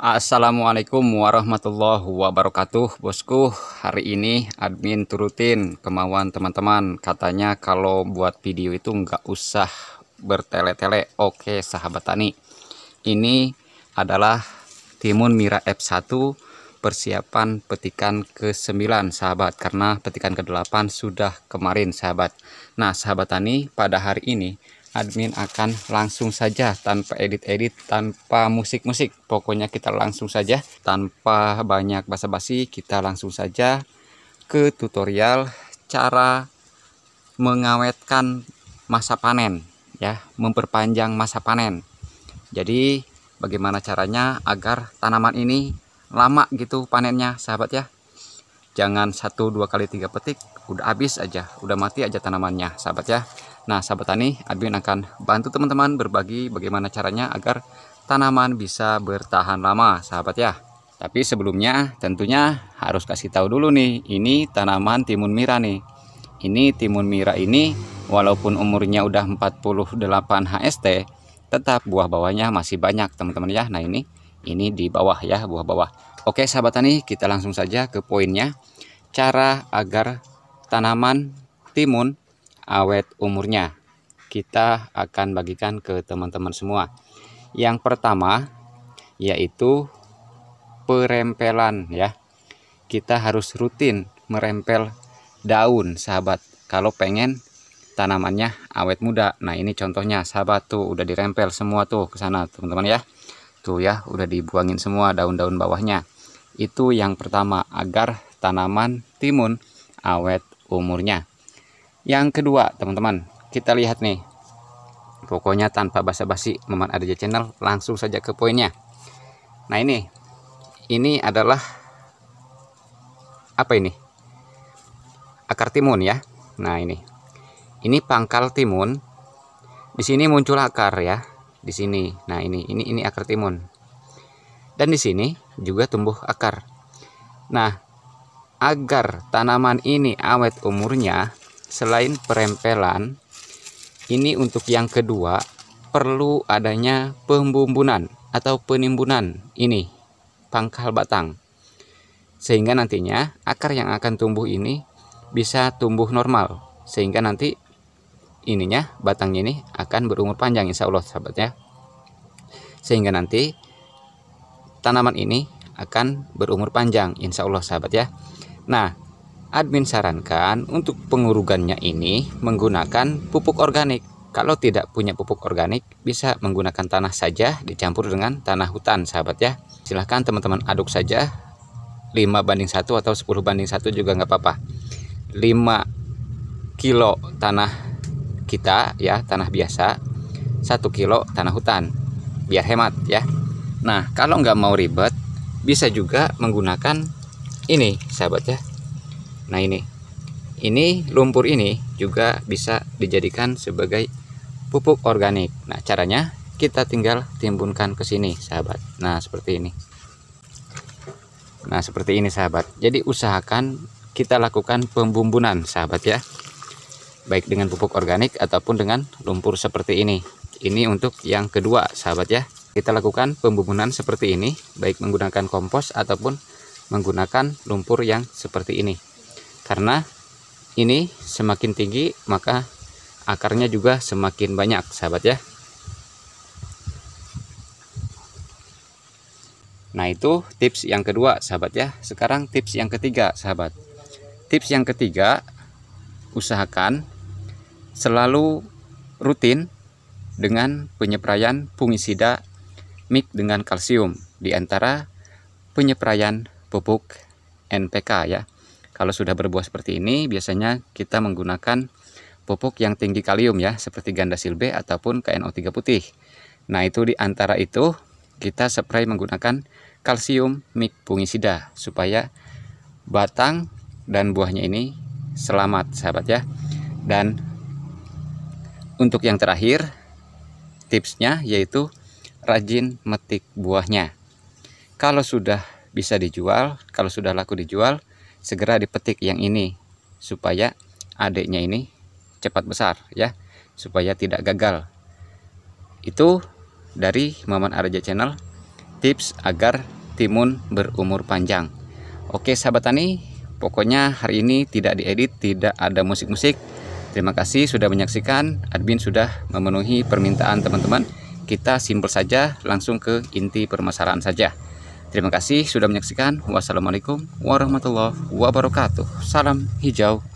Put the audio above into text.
Assalamualaikum warahmatullahi wabarakatuh bosku hari ini admin turutin kemauan teman-teman katanya kalau buat video itu nggak usah bertele-tele oke sahabat tani ini adalah timun mira F1 persiapan petikan ke-9 sahabat karena petikan ke-8 sudah kemarin sahabat nah sahabat tani pada hari ini admin akan langsung saja tanpa edit-edit, tanpa musik-musik. Pokoknya kita langsung saja tanpa banyak basa-basi, kita langsung saja ke tutorial cara mengawetkan masa panen ya, memperpanjang masa panen. Jadi bagaimana caranya agar tanaman ini lama gitu panennya, sahabat ya. Jangan satu dua kali tiga petik udah habis aja, udah mati aja tanamannya, sahabat ya. Nah, sahabat tani, admin akan bantu teman-teman berbagi bagaimana caranya agar tanaman bisa bertahan lama, sahabat ya. Tapi sebelumnya tentunya harus kasih tahu dulu nih, ini tanaman timun mira nih. Ini timun mira ini walaupun umurnya udah 48 HST, tetap buah bawahnya masih banyak teman-teman ya. Nah, ini ini di bawah ya, buah bawah. Oke, sahabat tani, kita langsung saja ke poinnya. Cara agar tanaman timun awet umurnya. Kita akan bagikan ke teman-teman semua. Yang pertama yaitu perempelan ya. Kita harus rutin merempel daun, sahabat. Kalau pengen tanamannya awet muda. Nah, ini contohnya sahabat tuh udah dirempel semua tuh ke sana, teman-teman ya. Tuh ya, udah dibuangin semua daun-daun bawahnya. Itu yang pertama agar tanaman timun awet umurnya yang kedua teman-teman kita lihat nih pokoknya tanpa basa-basi ada di Channel langsung saja ke poinnya nah ini ini adalah apa ini akar timun ya nah ini ini pangkal timun di sini muncul akar ya di sini nah ini ini ini akar timun dan di sini juga tumbuh akar nah agar tanaman ini awet umurnya selain perempelan, ini untuk yang kedua perlu adanya pembumbunan atau penimbunan ini pangkal batang. Sehingga nantinya akar yang akan tumbuh ini bisa tumbuh normal. Sehingga nanti ininya batangnya ini akan berumur panjang insya Allah sahabat ya. Sehingga nanti tanaman ini akan berumur panjang insya Allah sahabat ya. Nah admin sarankan untuk pengurugannya ini menggunakan pupuk organik. Kalau tidak punya pupuk organik, bisa menggunakan tanah saja dicampur dengan tanah hutan, sahabat ya. Silahkan teman-teman aduk saja 5 banding 1 atau 10 banding 1 juga nggak apa-apa. 5 kilo tanah kita ya, tanah biasa, 1 kilo tanah hutan, biar hemat ya. Nah, kalau nggak mau ribet, bisa juga menggunakan ini, sahabat ya, Nah ini, ini lumpur ini juga bisa dijadikan sebagai pupuk organik. Nah caranya kita tinggal timbunkan ke sini sahabat. Nah seperti ini. Nah seperti ini sahabat. Jadi usahakan kita lakukan pembumbunan sahabat ya. Baik dengan pupuk organik ataupun dengan lumpur seperti ini. Ini untuk yang kedua sahabat ya kita lakukan pembumbunan seperti ini baik menggunakan kompos ataupun menggunakan lumpur yang seperti ini karena ini semakin tinggi maka akarnya juga semakin banyak sahabat ya Nah itu tips yang kedua sahabat ya Sekarang tips yang ketiga sahabat Tips yang ketiga Usahakan selalu rutin dengan penyeprayan fungisida mik dengan kalsium diantara antara pupuk NPK ya kalau sudah berbuah seperti ini, biasanya kita menggunakan pupuk yang tinggi kalium ya, seperti ganda silbe ataupun KNO3 putih. Nah, itu di antara itu kita spray menggunakan kalsium mik fungisida supaya batang dan buahnya ini selamat, sahabat ya. Dan untuk yang terakhir, tipsnya yaitu rajin metik buahnya. Kalau sudah bisa dijual, kalau sudah laku dijual, segera dipetik yang ini supaya adiknya ini cepat besar ya supaya tidak gagal itu dari Maman Arja Channel tips agar timun berumur panjang oke sahabat tani pokoknya hari ini tidak diedit tidak ada musik-musik terima kasih sudah menyaksikan admin sudah memenuhi permintaan teman-teman kita simpel saja langsung ke inti permasalahan saja Terima kasih sudah menyaksikan. Wassalamualaikum warahmatullahi wabarakatuh. Salam hijau.